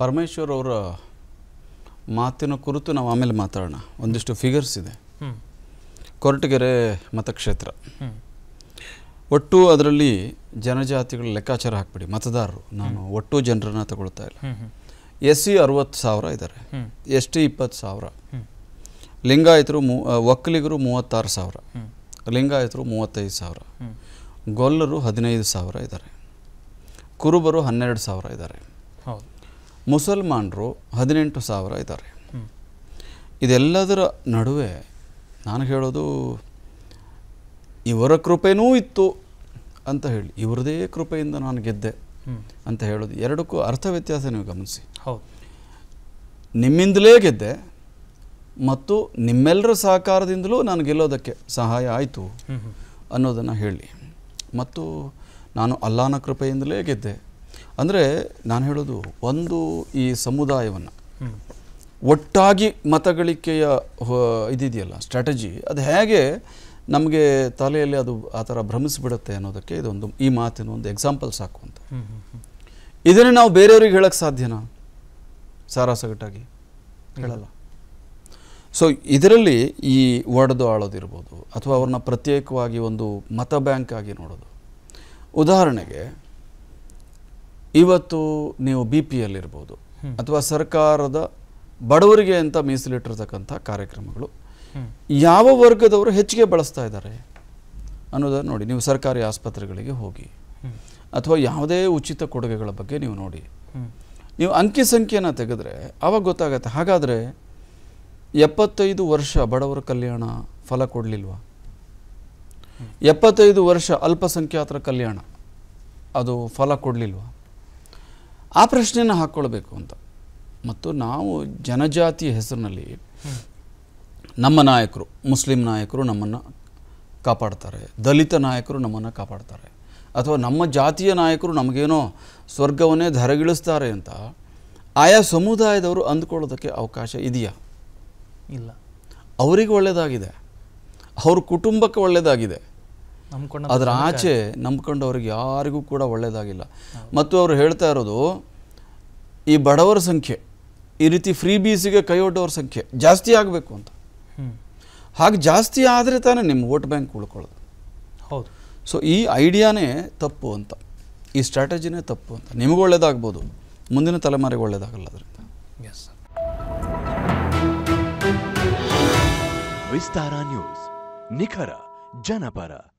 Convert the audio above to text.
ಪರಮೇಶ್ವರ್ ಅವರ ಮಾತಿನ ಕುರಿತು ನಾವು ಆಮೇಲೆ ಮಾತಾಡೋಣ ಒಂದಿಷ್ಟು ಫಿಗರ್ಸ್ ಇದೆ ಕೊರಟಗೆರೆ ಮತಕ್ಷೇತ್ರ ಒಟ್ಟು ಅದರಲ್ಲಿ ಜನಜಾತಿಗಳ ಲೆಕ್ಕಾಚಾರ ಹಾಕ್ಬಿಡಿ ಮತದಾರರು ನಾನು ಒಟ್ಟು ಜನರನ್ನ ತಗೊಳ್ತಾ ಇಲ್ಲ ಎಸ್ ಸಿ ಅರವತ್ತು ಸಾವಿರ ಇದ್ದಾರೆ ಎಸ್ ಟಿ ಇಪ್ಪತ್ತು ಸಾವಿರ ಲಿಂಗಾಯತರು ಮೂ ಒಕ್ಕಲಿಗರು ಮೂವತ್ತಾರು ಸಾವಿರ ಲಿಂಗಾಯತರು ಮೂವತ್ತೈದು ಸಾವಿರ ಗೊಲ್ಲರು ಹದಿನೈದು ಸಾವಿರ ಇದ್ದಾರೆ ಕುರುಬರು ಹನ್ನೆರಡು ಸಾವಿರ ಇದ್ದಾರೆ ಮುಸಲ್ಮಾನರು ಹದಿನೆಂಟು ಸಾವಿರ ಇದ್ದಾರೆ ಇದೆಲ್ಲದರ ನಡುವೆ ನಾನು ಹೇಳೋದು ಇವರ ಕೃಪೆನೂ ಇತ್ತು ಅಂತ ಹೇಳಿ ಇವರದೇ ಕೃಪೆಯಿಂದ ನಾನು ಗೆದ್ದೆ ಅಂತ ಹೇಳೋದು ಎರಡಕ್ಕೂ ಅರ್ಥ ವ್ಯತ್ಯಾಸ ನೀವು ಗಮನಿಸಿ ಹೌದು ನಿಮ್ಮಿಂದಲೇ ಗೆದ್ದೆ ಮತ್ತು ನಿಮ್ಮೆಲ್ಲರ ಸಹಕಾರದಿಂದಲೂ ನಾನು ಗೆಲ್ಲೋದಕ್ಕೆ ಸಹಾಯ ಆಯಿತು ಅನ್ನೋದನ್ನು ಹೇಳಿ ಮತ್ತು ನಾನು ಅಲ್ಲಾನ ಕೃಪೆಯಿಂದಲೇ ಗೆದ್ದೆ ಅಂದರೆ ನಾನು ಹೇಳೋದು ಒಂದು ಈ ಸಮುದಾಯವನ್ನು ಒಟ್ಟಾಗಿ ಮತಗಳಿಕೆಯ ಇದಿದೆಯಲ್ಲ ಸ್ಟ್ರಾಟಜಿ ಅದು ಹೇಗೆ ನಮಗೆ ತಲೆಯಲ್ಲಿ ಅದು ಆ ಥರ ಭ್ರಮಿಸಿಬಿಡುತ್ತೆ ಅನ್ನೋದಕ್ಕೆ ಇದೊಂದು ಈ ಮಾತಿನ ಒಂದು ಎಕ್ಸಾಂಪಲ್ ಸಾಕು ಅಂತ ಇದನ್ನೇ ನಾವು ಬೇರೆಯವ್ರಿಗೆ ಹೇಳೋಕ್ಕೆ ಸಾಧ್ಯನಾ ಸಾರಾಸಗಟ್ಟಾಗಿ ಹೇಳಲ್ಲ ಸೊ ಇದರಲ್ಲಿ ಈ ಒಡೆದು ಆಳೋದಿರ್ಬೋದು ಅಥವಾ ಅವ್ರನ್ನ ಪ್ರತ್ಯೇಕವಾಗಿ ಒಂದು ಮತ ಬ್ಯಾಂಕ್ ಆಗಿ ನೋಡೋದು ಉದಾಹರಣೆಗೆ ಇವತ್ತು ನೀವು ಬಿ ಪಿ ಎಲ್ ಅಥವಾ ಸರ್ಕಾರದ ಬಡವರಿಗೆ ಅಂತ ಮೀಸಲಿಟ್ಟಿರ್ತಕ್ಕಂಥ ಕಾರ್ಯಕ್ರಮಗಳು ಯಾವ ವರ್ಗದವರು ಹೆಚ್ಚಿಗೆ ಬಳಸ್ತಾ ಇದ್ದಾರೆ ಅನ್ನೋದನ್ನು ನೋಡಿ ನೀವು ಸರ್ಕಾರಿ ಆಸ್ಪತ್ರೆಗಳಿಗೆ ಹೋಗಿ ಅಥವಾ ಯಾವುದೇ ಉಚಿತ ಕೊಡುಗೆಗಳ ಬಗ್ಗೆ ನೀವು ನೋಡಿ ನೀವು ಅಂಕಿ ಸಂಖ್ಯೆಯನ್ನು ತೆಗೆದ್ರೆ ಅವಾಗ ಗೊತ್ತಾಗತ್ತೆ ಹಾಗಾದರೆ ಎಪ್ಪತ್ತೈದು ವರ್ಷ ಬಡವರ ಕಲ್ಯಾಣ ಫಲ ಕೊಡಲಿಲ್ವಾ ಎಪ್ಪತ್ತೈದು ವರ್ಷ ಅಲ್ಪಸಂಖ್ಯಾತರ ಕಲ್ಯಾಣ ಅದು ಫಲ ಕೊಡಲಿಲ್ವಾ ಆ ಪ್ರಶ್ನೆಯನ್ನು ಹಾಕ್ಕೊಳ್ಬೇಕು ಅಂತ ಮತ್ತು ನಾವು ಜನಜಾತಿಯ ಹೆಸರಿನಲ್ಲಿ ನಮ್ಮ ನಾಯಕರು ಮುಸ್ಲಿಂ ನಾಯಕರು ನಮ್ಮನ್ನು ಕಾಪಾಡ್ತಾರೆ ದಲಿತ ನಾಯಕರು ನಮ್ಮನ್ನು ಕಾಪಾಡ್ತಾರೆ ಅಥವಾ ನಮ್ಮ ಜಾತಿಯ ನಾಯಕರು ನಮಗೇನೋ ಸ್ವರ್ಗವನ್ನೇ ಧರಗಿಳಿಸ್ತಾರೆ ಅಂತ ಆಯಾ ಸಮುದಾಯದವರು ಅಂದ್ಕೊಳ್ಳೋದಕ್ಕೆ ಅವಕಾಶ ಇದೆಯಾ ಇಲ್ಲ ಅವರಿಗೆ ಒಳ್ಳೆಯದಾಗಿದೆ ಅವ್ರ ಕುಟುಂಬಕ್ಕೆ ಒಳ್ಳೆಯದಾಗಿದೆ ಅದರ ಆಚೆ ನಂಬ್ಕೊಂಡವ್ರಿಗೆ ಯಾರಿಗೂ ಕೂಡ ಒಳ್ಳೆಯದಾಗಿಲ್ಲ ಮತ್ತು ಅವರು ಹೇಳ್ತಾ ಇರೋದು ಈ ಬಡವರ ಸಂಖ್ಯೆ ಈ ರೀತಿ ಫ್ರೀ ಬೀಸಿಗೆ ಒಡ್ಡೋರ ಸಂಖ್ಯೆ ಜಾಸ್ತಿ ಆಗಬೇಕು ಅಂತ ಹಾಗೆ ಜಾಸ್ತಿ ಆದರೆ ತಾನೇ ನಿಮ್ಮ ವೋಟ್ ಬ್ಯಾಂಕ್ ಉಳ್ಕೊಳ್ಳೋದು ಹೌದು ಸೊ ಈ ಐಡಿಯಾನೇ ತಪ್ಪು ಅಂತ ಈ ಸ್ಟ್ರಾಟಜಿನೇ ತಪ್ಪು ಅಂತ ನಿಮಗೂ ಒಳ್ಳೇದಾಗ್ಬೋದು ಮುಂದಿನ ತಲೆಮಾರಿಗೆ ಒಳ್ಳೇದಾಗಲ್ಲ ಅದರಿಂದ ಎಸ್ ವಿಸ್ತಾರ ನ್ಯೂಸ್ ನಿಖರ ಜನಪರ